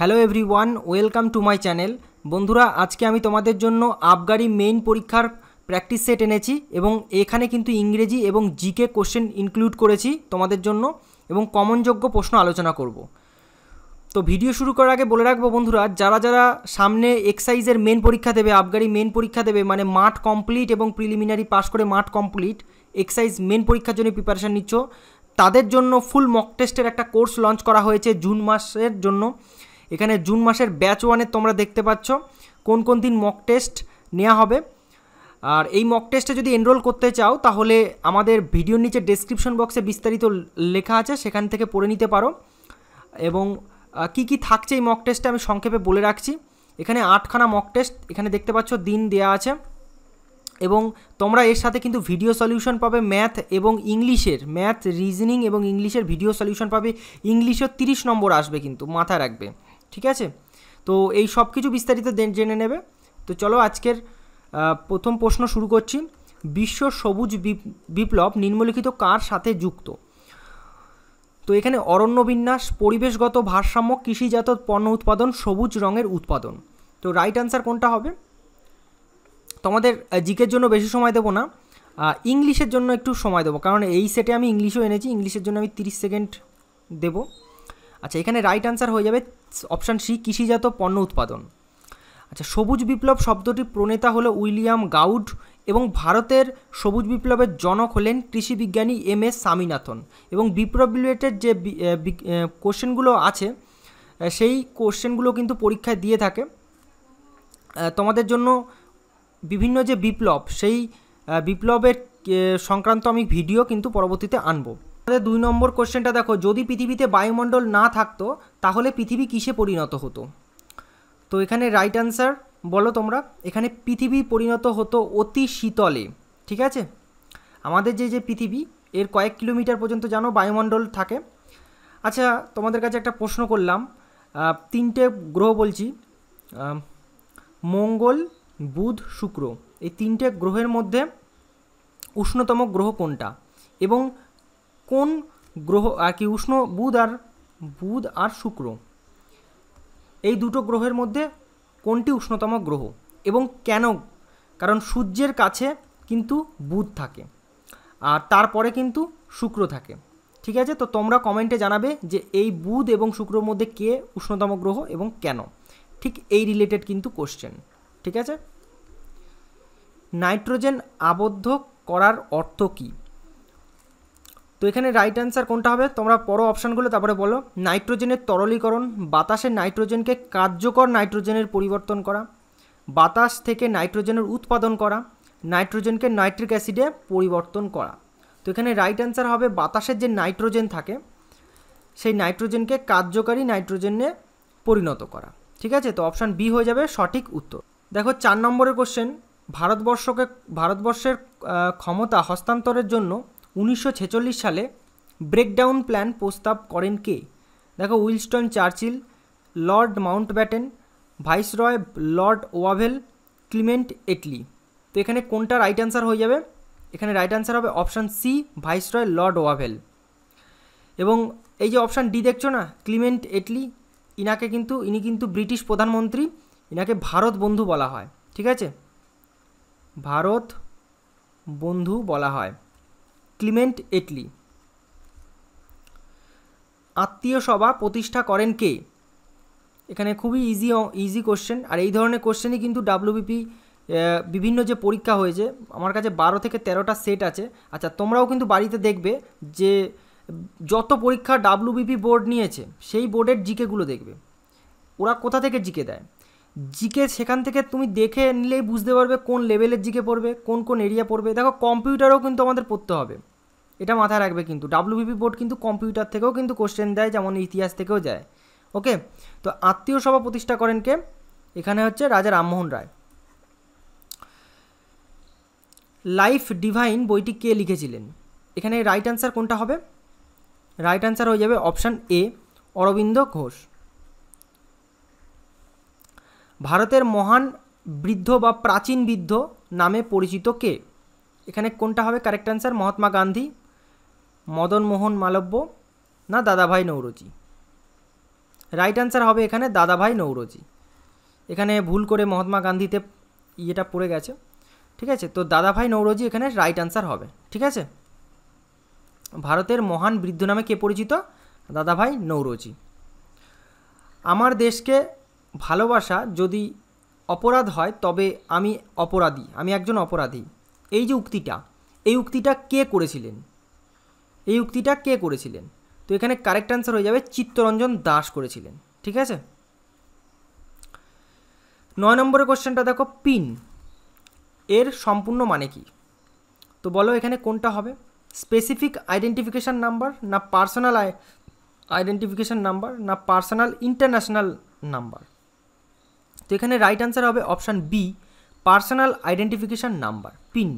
hello everyone welcome to my channel বন্ধুরা আজকে আমি তোমাদের জন্য আবগারি মেইন পরীক্ষার প্র্যাকটিস সেট এনেছি এবং এখানে কিন্তু ইংরেজি এবং জিকে কোশ্চেন ইনক্লুড করেছি তোমাদের জন্য এবং কমনযোগ্য প্রশ্ন আলোচনা করব তো ভিডিও শুরু করার আগে বলে রাখবো বন্ধুরা যারা যারা সামনে এক্সাইজের মেন পরীক্ষা দেবে আবগারি মেন পরীক্ষা দেবে মানে মাঠ কমপ্লিট এবং প্রিলিমিনারি পাস করে মাঠ কমপ্লিট এক্সাইজ মেন পরীক্ষার জন্য প্রিপারেশান নিচ্ছ তাদের জন্য ফুল মক টেস্টের একটা কোর্স লঞ্চ করা হয়েছে জুন মাসের জন্য এখানে জুন মাসের ব্যাচ ওয়ানের তোমরা দেখতে পাচ্ছ কোন কোন দিন মক টেস্ট নেওয়া হবে আর এই মক টেস্টে যদি এনরোল করতে চাও তাহলে আমাদের ভিডিওর নিচে ডেসক্রিপশন বক্সে বিস্তারিত লেখা আছে সেখান থেকে পড়ে নিতে পারো এবং কি কি থাকছে এই মক টেস্টে আমি সংক্ষেপে বলে রাখছি এখানে আটখানা মক টেস্ট এখানে দেখতে পাচ্ছ দিন দেয়া আছে এবং তোমরা এর সাথে কিন্তু ভিডিও সলিউশন পাবে ম্যাথ এবং ইংলিশের ম্যাথ রিজনিং এবং ইংলিশের ভিডিও সলিউশন পাবে ইংলিশের তিরিশ নম্বর আসবে কিন্তু মাথায় রাখবে ঠিক আছে তো এই সব কিছু বিস্তারিত জেনে নেবে তো চলো আজকের প্রথম প্রশ্ন শুরু করছি বিশ্ব সবুজ বিপ্লব নিম্নলিখিত কার সাথে যুক্ত তো এখানে অরণ্য বিন্যাস পরিবেশগত ভারসাম্য কৃষিজাত পণ্য উৎপাদন সবুজ রঙের উৎপাদন তো রাইট আনসার কোনটা হবে তোমাদের জিকের জন্য বেশি সময় দেবো না ইংলিশের জন্য একটু সময় দেবো কারণ এই সেটে আমি ইংলিশও এনেছি ইংলিশের জন্য আমি তিরিশ সেকেন্ড দেবো আচ্ছা এখানে রাইট আনসার হয়ে যাবে অপশান সি কৃষিজাত পণ্য উৎপাদন আচ্ছা সবুজ বিপ্লব শব্দটি প্রণেতা হলো উইলিয়াম গাউড এবং ভারতের সবুজ বিপ্লবের জনক হলেন কৃষি বিজ্ঞানী এম এস স্বামীনাথন এবং বিপ্লব রিলেটেড যে কোশ্চেনগুলো আছে সেই কোশ্চেনগুলো কিন্তু পরীক্ষায় দিয়ে থাকে তোমাদের জন্য বিভিন্ন যে বিপ্লব সেই বিপ্লবের সংক্রান্ত আমি ভিডিও কিন্তু পরবর্তীতে আনবো আমাদের দুই নম্বর কোশ্চেনটা দেখো যদি পৃথিবীতে বায়ুমণ্ডল না থাকতো তাহলে পৃথিবী কিসে পরিণত হতো তো এখানে রাইট অ্যান্সার বলো তোমরা এখানে পৃথিবী পরিণত হতো অতি শীতলে ঠিক আছে আমাদের যে যে পৃথিবী এর কয়েক কিলোমিটার পর্যন্ত জানো বায়ুমণ্ডল থাকে আচ্ছা তোমাদের কাছে একটা প্রশ্ন করলাম তিনটে গ্রহ বলছি মঙ্গল বুধ শুক্র এই তিনটে গ্রহের মধ্যে উষ্ণতম গ্রহ কোনটা এবং কোন গ্রহ আর কি উষ্ণ বুধ আর বুধ আর শুক্র এই দুটো গ্রহের মধ্যে কোনটি উষ্ণতম গ্রহ এবং কেন কারণ সূর্যের কাছে কিন্তু বুধ থাকে আর তারপরে কিন্তু শুক্র থাকে ঠিক আছে তো তোমরা কমেন্টে জানাবে যে এই বুধ এবং শুক্রর মধ্যে কে উষ্ণতম গ্রহ এবং কেন ঠিক এই রিলেটেড কিন্তু কোশ্চেন ঠিক আছে নাইট্রোজেন আবদ্ধ করার অর্থ কী তো এখানে রাইট অ্যান্সার কোনটা হবে তোমরা পরো অপশানগুলো তারপরে বলো নাইট্রোজেনের তরলীকরণ বাতাসে নাইট্রোজেনকে কার্যকর নাইট্রোজেনের পরিবর্তন করা বাতাস থেকে নাইট্রোজেনের উৎপাদন করা নাইট্রোজেনকে নাইট্রিক অ্যাসিডে পরিবর্তন করা তো এখানে রাইট অ্যান্সার হবে বাতাসের যে নাইট্রোজেন থাকে সেই নাইট্রোজেনকে কার্যকারী নাইট্রোজেনে পরিণত করা ঠিক আছে তো অপশান বি হয়ে যাবে সঠিক উত্তর দেখো চার নম্বরের কোশ্চেন ভারতবর্ষকে ভারতবর্ষের ক্ষমতা হস্তান্তরের জন্য উনিশশো সালে ব্রেকডাউন প্ল্যান প্রস্তাব করেন কে দেখো Winston Churchill Lord Mountbatten viceroy Lord Wavell Clement Attlee তো এখানে কোনটা রাইট অ্যান্সার হয়ে যাবে এখানে রাইট অ্যান্সার হবে option C viceroy Lord Wavell এবং এই যে অপশান ডি দেখছো না ক্লিমেন্ট এটলি ইনাকে কিন্তু ইনি কিন্তু ব্রিটিশ প্রধানমন্ত্রী ইনাকে ভারত বন্ধু বলা হয় ঠিক আছে ভারত বন্ধু বলা হয় ক্লিমেন্ট এটলি আত্মীয় সভা প্রতিষ্ঠা করেন কে এখানে খুবই ইজি ইজি কোশ্চেন আর এই ধরনের কোশ্চেনই কিন্তু ডাব্লিউবিপি বিভিন্ন যে পরীক্ষা হয়েছে আমার কাছে বারো থেকে তেরোটা সেট আছে আচ্ছা তোমরাও কিন্তু বাড়িতে দেখবে যে যত পরীক্ষা ডাব্লিউবিপি বোর্ড নিয়েছে সেই বোর্ডের জিকেগুলো দেখবে ওরা কোথা থেকে জিকে দেয় জিকে সেখান থেকে তুমি দেখে নিলেই বুঝতে পারবে কোন লেভেলের জিকে পড়বে কোন কোন এরিয়া পড়বে দেখো কম্পিউটারও কিন্তু আমাদের পড়তে হবে এটা মাথায় রাখবে কিন্তু ডাব্লিউবিপি বোর্ড কিন্তু কম্পিউটার থেকেও কিন্তু কোশ্চেন দেয় যেমন ইতিহাস থেকেও যায় ওকে তো আত্মীয় সভা প্রতিষ্ঠা করেন কে এখানে হচ্ছে রাজা রামমোহন রায় লাইফ ডিভাইন বইটি কে লিখেছিলেন এখানে রাইট অ্যান্সার কোনটা হবে রাইট অ্যান্সার হয়ে যাবে অপশান এ অরবিন্দ ঘোষ ভারতের মহান বৃদ্ধ বা প্রাচীন বৃদ্ধ নামে পরিচিত কে এখানে কোনটা হবে কারেক্ট অ্যান্সার মহাত্মা গান্ধী মদন মোহন মালব্য না দাদাভাই নৌরজি রাইট অ্যান্সার হবে এখানে দাদাভাই নৌরজি এখানে ভুল করে মহাত্মা গান্ধীতে ইয়েটা পড়ে গেছে ঠিক আছে তো দাদাভাই নৌরজি এখানে রাইট অ্যান্সার হবে ঠিক আছে ভারতের মহান বৃদ্ধ নামে কে পরিচিত দাদাভাই নৌরজি আমার দেশকে ভালোবাসা যদি অপরাধ হয় তবে আমি অপরাধী আমি একজন অপরাধী এই যে উক্তিটা এই উক্তিটা কে করেছিলেন এই উক্তিটা কে করেছিলেন তো এখানে কারেক্ট অ্যান্সার হয়ে যাবে চিত্তরঞ্জন দাস করেছিলেন ঠিক আছে নয় নম্বরের কোশ্চেনটা দেখো পিন এর সম্পূর্ণ মানে কি তো বলো এখানে কোনটা হবে স্পেসিফিক আইডেন্টিফিকেশান নাম্বার না পার্সোনাল আইডেন্টিফিকেশান নাম্বার না পার্সোনাল ইন্টারন্যাশনাল নাম্বার তো এখানে রাইট অ্যান্সার হবে option B personal identification number PIN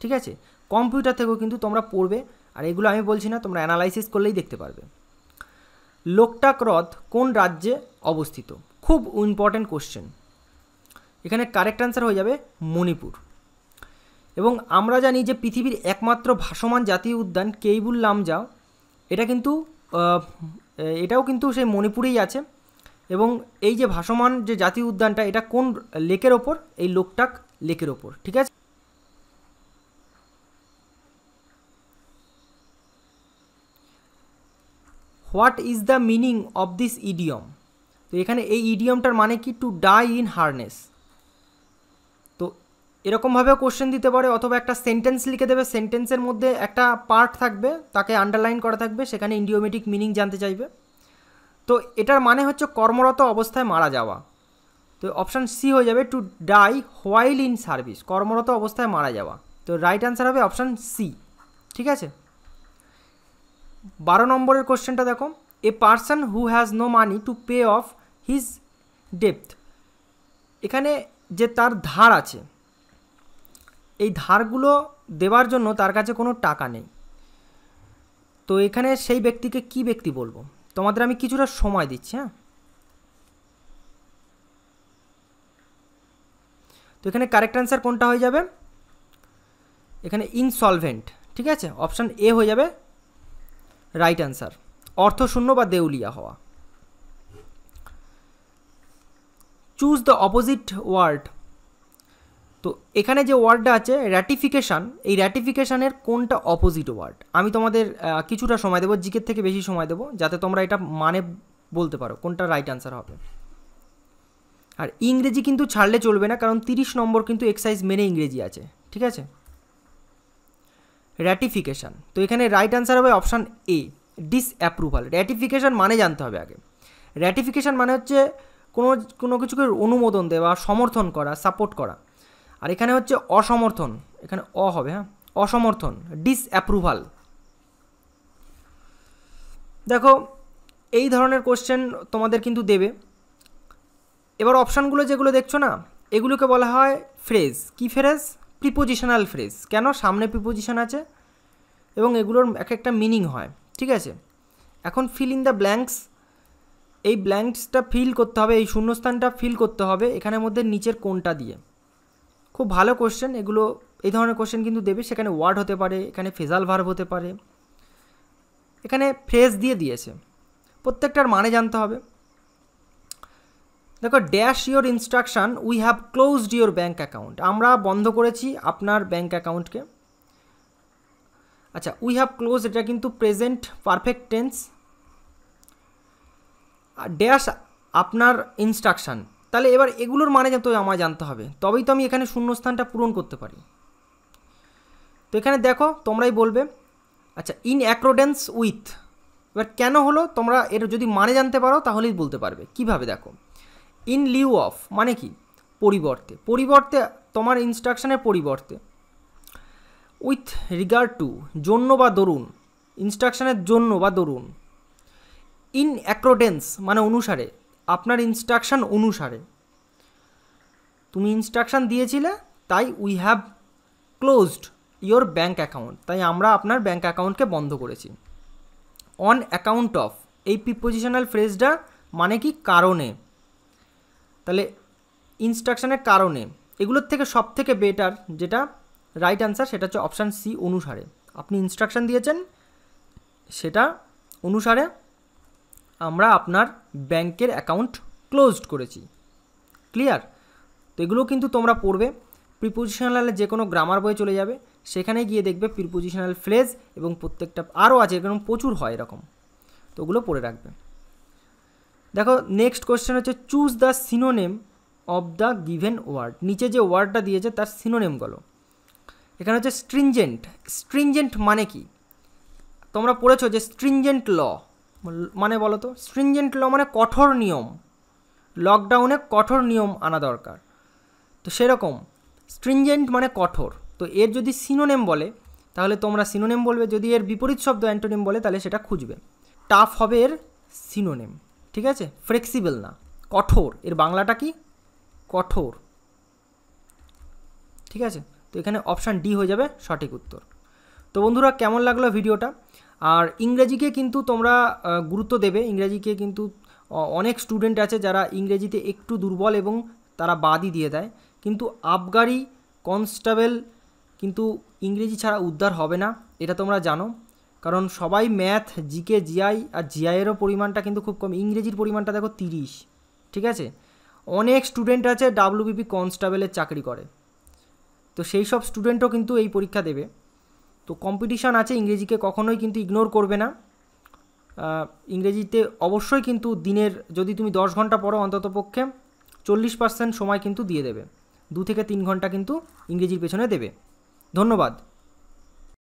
ঠিক আছে কম্পিউটার থেকেও কিন্তু তোমরা পড়বে আর এগুলো আমি বলছি না তোমরা অ্যানালাইসিস করলেই দেখতে পারবে লোকটাক হ্রদ কোন রাজ্যে অবস্থিত খুব ইম্পর্ট্যান্ট কোশ্চেন এখানে কারেক্ট অ্যান্সার হয়ে যাবে মণিপুর এবং আমরা জানি যে পৃথিবীর একমাত্র ভাসমান জাতীয় উদ্যান কেইবুল লামজা এটা কিন্তু এটাও কিন্তু সেই মণিপুরেই আছে এবং এই যে ভাসমান যে জাতীয় উদ্যানটা এটা কোন লেকের ওপর এই লোকটাক লেকের ওপর ঠিক আছে what is the meaning of this idiom তো এখানে এই ইডিয়মটার মানে কি টু ডাই ইন হারনেস তো এরকমভাবেও কোশ্চেন দিতে পারে অথবা একটা সেন্টেন্স লিখে দেবে সেন্টেন্সের মধ্যে একটা পার্ট থাকবে তাকে আন্ডারলাইন করা থাকবে সেখানে ইন্ডিওমেটিক মিনিং জানতে চাইবে তো এটার মানে হচ্ছে কর্মরত অবস্থায় মারা যাওয়া তো অপশান সি হয়ে যাবে to die while in service কর্মরত অবস্থায় মারা যাওয়া তো রাইট অ্যান্সার হবে অপশান সি ঠিক আছে বারো নম্বরের কোশ্চেনটা দেখো a person who has no money to pay off his ডেপথ এখানে যে তার ধার আছে এই ধারগুলো দেওয়ার জন্য তার কাছে কোনো টাকা নেই তো এখানে সেই ব্যক্তিকে কি ব্যক্তি বলবো তোমাদের আমি কিছুটা সময় দিচ্ছি হ্যাঁ তো এখানে কারেক্ট অ্যান্সার কোনটা হয়ে যাবে এখানে ইনসলভেন্ট ঠিক আছে অপশান এ হয়ে যাবে রাইট অ্যান্সার অর্থশূন্য বা দেউলিয়া হওয়া চুজ দ্য অপোজিট ওয়ার্ড তো এখানে যে ওয়ার্ডটা আছে র্যাটিফিকেশান এই র্যাটিফিকেশানের কোনটা অপোজিট ওয়ার্ড আমি তোমাদের কিছুটা সময় দেবো জিকের থেকে বেশি সময় দেবো যাতে তোমরা এটা মানে বলতে পারো কোনটা রাইট আনসার হবে আর ইংরেজি কিন্তু ছাড়লে চলবে না কারণ তিরিশ নম্বর কিন্তু এক্সাইজ মেনে ইংরেজি আছে ঠিক আছে র্যাটিফিকেশান তো এখানে রাইট আনসার হবে অপশান এ ডিসঅ্যাপ্রুভাল র্যাটিফিকেশান মানে জানতে হবে আগে র্যাটিফিকেশান মানে হচ্ছে কোনো কোনো কিছুকে অনুমোদন দেওয়া সমর্থন করা সাপোর্ট করা আর এখানে হচ্ছে অসমর্থন এখানে অ হবে হ্যাঁ অসমর্থন ডিসঅ্যাপ্রুভাল দেখো এই ধরনের কোশ্চেন তোমাদের কিন্তু দেবে এবার অপশানগুলো যেগুলো দেখছো না এগুলোকে বলা হয় ফ্রেজ কি ফ্রেজ প্রিপোজিশনাল ফ্রেজ কেন সামনে প্রিপোজিশন আছে এবং এগুলোর এক একটা মিনিং হয় ঠিক আছে এখন ফিল ইন দ্য ব্ল্যাঙ্কস এই ব্ল্যাঙ্কসটা ফিল করতে হবে এই শূন্যস্থানটা ফিল করতে হবে এখানের মধ্যে নিচের কোনটা দিয়ে খুব ভালো কোশ্চেন এগুলো এই ধরনের কোশ্চেন কিন্তু দেবে সেখানে ওয়ার্ড হতে পারে এখানে ফেজাল ভার্ব হতে পারে এখানে ফ্রেজ দিয়ে দিয়েছে প্রত্যেকটার মানে জানতে হবে দেখো dash your instruction we have closed your bank account আমরা বন্ধ করেছি আপনার ব্যাঙ্ক অ্যাকাউন্টকে আচ্ছা উই হ্যাভ ক্লোজ এটা কিন্তু প্রেজেন্ট পারফেক্ট টেন্স ড্যাশ আপনার ইনস্ট্রাকশান তাহলে এবার এগুলোর মানে তো আমায় জানতে হবে তবেই তো আমি এখানে শূন্যস্থানটা পূরণ করতে পারি তো এখানে দেখো তোমরাই বলবে আচ্ছা ইন অ্যাক্রোডেন্স উইথ এবার কেন হলো তোমরা এর যদি মানে জানতে পারো তাহলেই বলতে পারবে কিভাবে দেখো ইন লিউ অফ মানে কি পরিবর্তে পরিবর্তে তোমার ইনস্ট্রাকশানের পরিবর্তে উইথ রিগার্ড টু জন্য বা দরুন ইনস্ট্রাকশানের জন্য বা দরুন ইন অ্যাক্রোডেন্স মানে অনুসারে আপনার ইনস্ট্রাকশান অনুসারে তুমি ইনস্ট্রাকশান দিয়েছিলে তাই we have closed your bank account তাই আমরা আপনার ব্যাঙ্ক অ্যাকাউন্টকে বন্ধ করেছি অন অ্যাকাউন্ট অফ এই প্রিপোজিশনাল ফ্রেজটা মানে কি কারণে তাহলে ইনস্ট্রাকশানের কারণে এগুলোর থেকে সব থেকে বেটার যেটা রাইট অ্যান্সার সেটা হচ্ছে অপশান সি অনুসারে আপনি ইনস্ট্রাকশান দিয়েছেন সেটা অনুসারে আমরা আপনার ব্যাংকের অ্যাকাউন্ট ক্লোজড করেছি ক্লিয়ার তো এগুলো কিন্তু তোমরা পড়বে প্রিপোজিশনালে যে কোনো গ্রামার বয়ে চলে যাবে সেখানে গিয়ে দেখবে প্রিপোজিশনাল ফ্লেজ এবং প্রত্যেকটা আরও আছে এরকম প্রচুর হয় এরকম তো ওগুলো পড়ে রাখবে দেখো নেক্সট কোয়েশ্চেন হচ্ছে choose the synonym of the given word নিচে যে ওয়ার্ডটা দিয়েছে তার সিনোনেমগুলো এখানে হচ্ছে স্ট্রিঞ্জেন্ট স্ট্রিঞ্জেন্ট মানে কি তোমরা পড়েছো যে স্ট্রিঞ্জেন্ট ল মানে বলো তো স্ট্রিঞ্জেন্ট ল মানে কঠোর নিয়ম লকডাউনে কঠোর নিয়ম আনা দরকার তো সেরকম স্ট্রিঞ্জেন্ট মানে কঠোর তো এর যদি সিনোনেম বলে তাহলে তোমরা সিনোনেম বলবে যদি এর বিপরীত শব্দ অ্যান্টোনিম বলে তাহলে সেটা খুঁজবে টাফ হবে এর সিনোনেম ঠিক আছে ফ্লেক্সিবল না কঠোর এর বাংলাটা কি কঠোর ঠিক আছে তো এখানে অপশান ডি হয়ে যাবে সঠিক উত্তর তো বন্ধুরা কেমন লাগলো ভিডিওটা আর ইংরেজিকে কিন্তু তোমরা গুরুত্ব দেবে ইংরেজিকে কিন্তু অনেক স্টুডেন্ট আছে যারা ইংরেজিতে একটু দুর্বল এবং তারা বাদই দিয়ে দেয় কিন্তু আবগারি কনস্টেবল কিন্তু ইংরেজি ছাড়া উদ্ধার হবে না এটা তোমরা জানো কারণ সবাই ম্যাথ জিকে জিআই আর জিআইয়েরও পরিমাণটা কিন্তু খুব কম ইংরেজির পরিমাণটা দেখো তিরিশ ঠিক আছে অনেক স্টুডেন্ট আছে ডাব্লিউবিপি কনস্টেবলের চাকরি করে তো সেই সব স্টুডেন্টও কিন্তু এই পরীক্ষা দেবে তো কম্পিটিশান আছে ইংরেজিকে কখনোই কিন্তু ইগনোর করবে না ইংরেজিতে অবশ্যই কিন্তু দিনের যদি তুমি দশ ঘন্টা পড়ো অন্তত পক্ষে চল্লিশ পার্সেন্ট সময় কিন্তু দিয়ে দেবে দু থেকে তিন ঘন্টা কিন্তু ইংরেজির পেছনে দেবে ধন্যবাদ